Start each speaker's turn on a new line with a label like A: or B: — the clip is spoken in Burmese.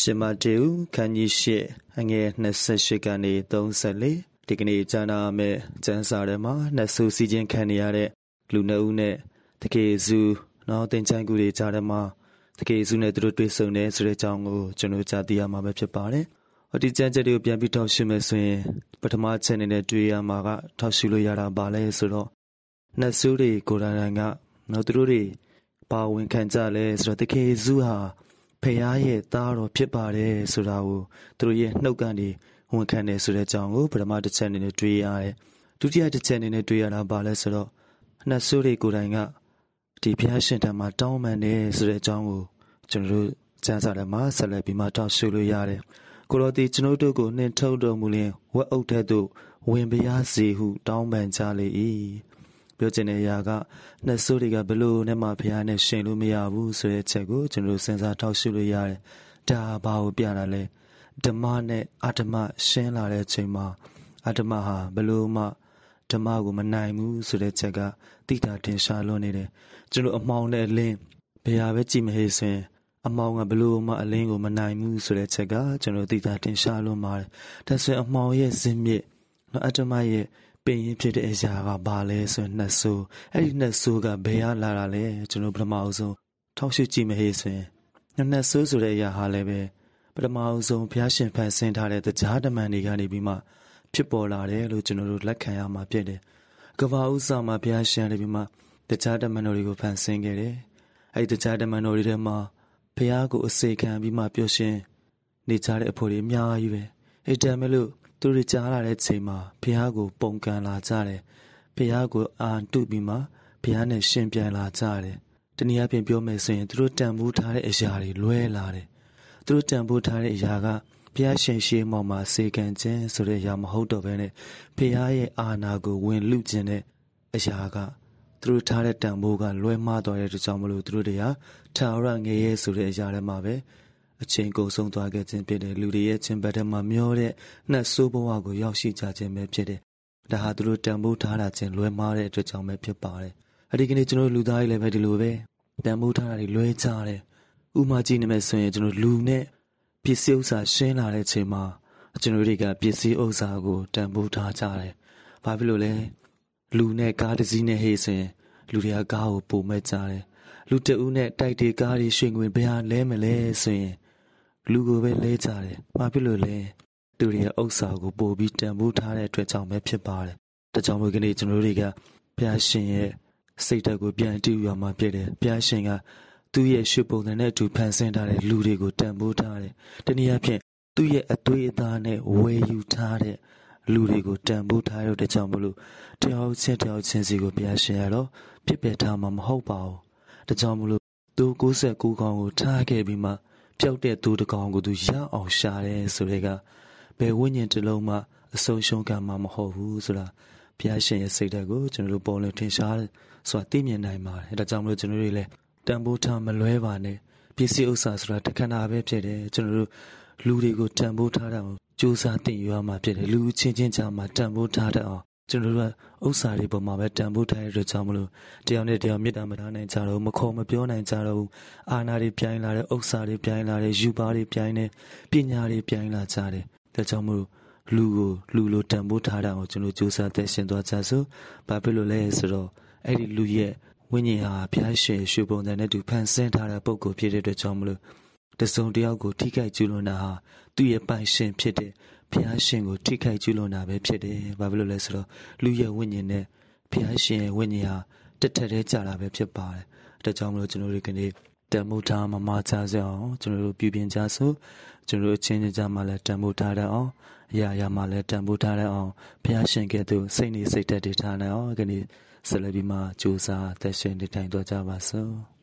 A: ရှမတေုခန်းကြီး၈အငယ်28ကနေ34ဒီကနေ့ကျမ်းနာမဲ့ကျမ်းစာထဲမှာနှစ်ဆူစီခြင်းခံနေရတဲ့လူနှုတ်နဲ့တကေစု နောက်တင်ချန်ကူတွေကြားထဲမှာတကေစုနဲ့သူတို့တွေ့ဆုံတယ်ဆိုတဲ့အကြောင်းကိုကျွန်တော်ကြားသိရမှာပဲဖြစ်ပါတယ်။ဟောဒီကျမ်းချက်တွေကိုပြန်ပြီးထောက်ရှုမယ်ဆိုရင်ပထမချက်အနေနဲ့တွေ့ရမှာကထောက်ရှုလို့ရတာပါလဲဆိုတော့နှစ်ဆူတွေကိုယ်တိုင်ကနောက်သူတို့တွေပါဝင်ခံကြလဲဆိုတော့တကေစုဟာဖရာရဲ့သားတော်ဖြစ်ပါတယ်ဆိုတာကိုသူတို့ရဲ့နှုတ်ကနေဝန်ခံတယ်ဆိုတဲ့အကြောင်းကိုပထမတစ်ချက်အနေနဲ့တွေ့ရတယ်ဒုတိယတစ်ချက်အနေနဲ့တွေ့ရတာပါလဲဆိုတော့နှစ်ဆိုးတွေကိုယ်တိုင်ကဒီဘုရားရှင်ထံမှာတောင်းပန်တယ်ဆိုတဲ့အကြောင်းကိုကျွန်တော်တို့ကျမ်းစာထဲမှာဆက်လက်ပြီးမှတောက်ရှုလို့ရတယ်ကိုတော်တီကျွန်တို့ကိုနှင်ထုတ်တော်မူလင်ဝက်အုပ်ထက်သို့ဝင်ပြားစေဟု တောင်းပန်ကြလေ၏ပြောချင်တဲ့အရာကနှစ်ဆိုးတွေကဘလို့နဲ့မှဖះနဲ့ရှင်လို့မရဘူးဆိုတဲ့အချက်ကိုကျွန်တော်စဉ်းစားထောက်ရှုလို့ရတယ်။ဒါဘာကိုပြတာလဲ။ဓမ္မနဲ့အဓမ္မရှင်းလာတဲ့အချိန်မှာအဓမ္မဟာဘလို့မှဓမ္မကိုမနိုင်ဘူးဆိုတဲ့ချက်ကတိတာတင်ရှားလွန်နေတယ်။ကျွန်တော်အမောင်နဲ့အလင်းဘယ်ဟာပဲကြည့်မဟေ့ဆိုရင်အမောင်ကဘလို့မှအလင်းကိုမနိုင်ဘူးဆိုတဲ့ချက်ကကျွန်တော်တိတာတင်ရှားလွန်ပါတယ်။ဒါဆိုရင်အမောင်ရဲ့ဇင်းမြစ်နော်အတ္တမရဲ့ပင်ရင်ဖြစ်တဲ့အရာကဘာလဲဆိုရင်နှစ်ဆိုးအဲ့ဒီနှစ်ဆိုးကဘယ်ကလာတာလဲကျွန်တော်ပထမအဆုံးထောက်ရှုကြည့်မဟေ့ဆိုရင်နှစ်ဆိုးဆိုတဲ့အရာဟာလည်းပဲပထမအဆုံးဘုရားရှင်ဖန်ဆင်းထားတဲ့တရားဓမ္မတွေကနေပြီးမှဖြစ်ပေါ်လာတယ်လို့ကျွန်တော်တို့လက်ခံရမှာ ဖြစ်တယ်။ကဘာဥစ္စာမှာဘုရားရှင်လည်းပြီးမှတရားဓမ္မတွေကိုဖန်ဆင်းခဲ့တယ်။အဲ့ဒီတရားဓမ္မတွေထဲမှာဘုရားကိုအစေခံပြီးမှပျော်ရှင်နေကြတဲ့အဖို့တွေအများကြီးပဲ။အဲ့ဒါမဲ့လို့သူတွေကြားလာတဲ့ချိန်မှာဘုရားကို ပုန်ကန်လာကြတယ်။ဘုရားကိုအာတုပြီးမှဘုရားနဲ့ရှင်ပြန်လာကြတယ်။တနည်းအားဖြင့်ပြောမယ်ဆိုရင်သူတို့တန်ဖိုးထားတဲ့အရာတွေလွဲလာတယ်။သူတို့တန်ဖိုးထားတဲ့အရာကဘုရားရှင်ရှေးမောင်မှာစေကံခြင်းဆိုတဲ့အရာမဟုတ်တော့ဘဲနဲ့ဘုရားရဲ့အာနာကိုဝင်လူခြင်းတဲ့အရာကသူတို့ထားတဲ့တန်ဖိုးကလွဲမှားသွားတဲ့အတွက်ကြောင့်မလို့သူတို့တရားထာဝရငရေဆိုတဲ့အရာထဲမှာပဲအချိန်ကုန်ဆုံးသွားခဲ့ခြင်းဖြစ်တယ်လူတွေရဲ့ချင်းဘက်ထက်မှမျောတဲ့နှက်ဆိုးဘဝကိုရောက်ရှိကြခြင်းပဲဖြစ်တယ်ဒါဟာသူတို့တန်ဖိုးထားတာချင်းလွဲမှားတဲ့အတွက်ကြောင့်ပဲဖြစ်ပါတယ်အဲဒီကနေ့ကျွန်တော်လူသားတွေလည်းပဲဒီလိုပဲတန်ဖိုးထားတာတွေလွဲကြတယ်ဥမာကြည့်နေမယ်ဆိုရင်ကျွန်တော်လူနဲ့ပစ္စည်းဥစ္စာရှင်းလာတဲ့အချိန်မှာကျွန်တော်တွေကပစ္စည်းဥစ္စာကိုတန်ဖိုးထားကြတယ်ဘာဖြစ်လို့လဲလူနဲ့ကားတစ်စီးနဲ့ဟေ့ဆိုရင်လူတွေကကားကိုပုံမဲ့ကြတယ်လူတအုပ်နဲ့တိုက်တေကားတွေရွှေငွေဘယ်ဟာလဲမလဲဆိုရင်လူကိုပဲလဲကြတယ်။ဘာဖြစ်လို့လဲ။သူတွေရဲ့ဥစ္စာကိုပို့ပြီးတန်ဖိုးထားတဲ့အတွက်ကြောင့်ပဲဖြစ်ပါတယ်။ဒါကြောင့်မို့ကနေ့ကျွန်တော်တွေကဘုရားရှင်ရဲ့စိတ်ဓာတ်ကိုပြန်တည်ယူရမှာဖြစ်တယ်။ဘုရားရှင်ကသူ့ရဲ့ရှုပုံစံနဲ့အတူဖန်ဆင်းထားတဲ့လူတွေကိုတန်ဖိုးထားတယ်။တနည်းအားဖြင့်သူ့ရဲ့အသွေးအသားနဲ့ဝယ်ယူထားတဲ့လူတွေကိုတန်ဖိုးထားရတဲ့ကြောင့်မလို့တယောက်ချင်းတယောက်ချင်းစီကိုဘုရားရှင်ရတော့ပြစ်ပယ်ထားမှာမဟုတ်ပါဘူး။ဒါကြောင့်မလို့သူ69ခေါင်းကိုထားခဲ့ပြီးမှပျောက်တဲ့သူတစ်ကောင်ကိုသူရအောင်ရှာတယ်ဆိုတဲ့ကဘယ်ဝိညာဉ်တစ်လုံးမှအဆုံးရှုံးကမှမဟုတ်ဘူးဆိုတာဘုရားရှင်ရဲ့စိတ်ဓာတ်ကိုကျွန်တော်တို့ပေါ်လွင်ထင်ရှားဆိုတာသိမြင်နိုင်ပါတယ်ဒါကြောင့်မလို့ကျွန်တော်တို့လည်းတန်ဖိုးထားမလွဲပါနဲ့ပစ္စည်းဥစ္စာဆိုတာတခဏပဲဖြစ်တယ်ကျွန်တော်တို့လူတွေကိုတန်ဖိုးထားတာကိုစူးစမ်းသင်ယူရမှာဖြစ်တယ်လူချင်းချင်းကြားမှာတန်ဖိုးထားတတ်အောင်ကျွန်တော်တို့ကဥစ္စာတွေပေါ်မှာပဲတန်ဖိုးထားရတဲ့ကြောင့်မလို့တယောက်နဲ့တယောက်မြစ်တာမထားနိုင်ကြတော့မခေါ်မပြောနိုင်ကြတော့ဘူးအာနာတွေပြိုင်လာတဲ့ဥစ္စာတွေပြိုင်လာတဲ့ယူပါတွေပြိုင်တဲ့ပညာတွေပြိုင်လာကြတယ်ဒါကြောင့်မလို့လူကိုလူလိုတန်ဖိုးထားတာကိုကျွန်တော်စူးစမ်းသိရှင်သွားကြဆိုဘာဖြစ်လို့လဲဆိုတော့အဲ့ဒီလူရဲ့ဝိညာဉ်ဟာဘုရားရှင်ရွှေပုံစံနဲ့တူဖန်ဆင်းထားတဲ့ပုံကိုဖြစ်တဲ့အတွက်ကြောင့်မလို့တစုံတယောက်ကိုထိခိုက်ကျူးလွန်တာဟာသူ့ရဲ့ပိုင်ရှင်ဖြစ်တဲ့ဘုရားရှင်ကိုထိခိုက်ကျူးလွန်တာပဲဖြစ်တယ်ဘာဖြစ်လို့လဲဆိုတော့လူရဲ့ဝိညာဉ်နဲ့ဘုရားရှင်ရဲ့ဝိညာဉ်ဟာတစ်ထက်တည်းကြတာပဲဖြစ်ပါတယ်ဒါကြောင့်မလို့ကျွန်တော်တို့ဒီကနေ့တမုထားမမချစေအောင်ကျွန်တော်တို့ပြုပြင်ကြစို့ကျွန်တော်တို့ချင်းချင်းကြမှာလဲတမုထားရအောင်အရာရာမှာလဲတမုထားရအောင်ဘုရားရှင်ကဲ့သို့စိတ်နေစိတ်သက်တည်ထားနိုင်အောင်ဒီကနေ့ဆက်လက်ပြီးမှကြိုးစားသက်ရှင်နေထိုင်တော့ကြပါစို့